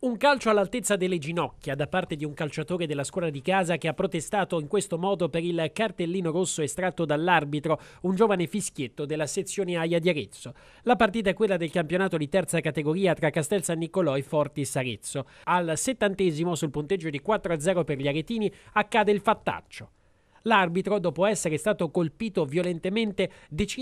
Un calcio all'altezza delle ginocchia da parte di un calciatore della scuola di casa che ha protestato in questo modo per il cartellino rosso estratto dall'arbitro, un giovane fischietto della sezione Aia di Arezzo. La partita è quella del campionato di terza categoria tra Castel San Niccolò e Fortis Arezzo. Al settantesimo, sul punteggio di 4-0 per gli aretini, accade il fattaccio. L'arbitro, dopo essere stato colpito violentemente, decide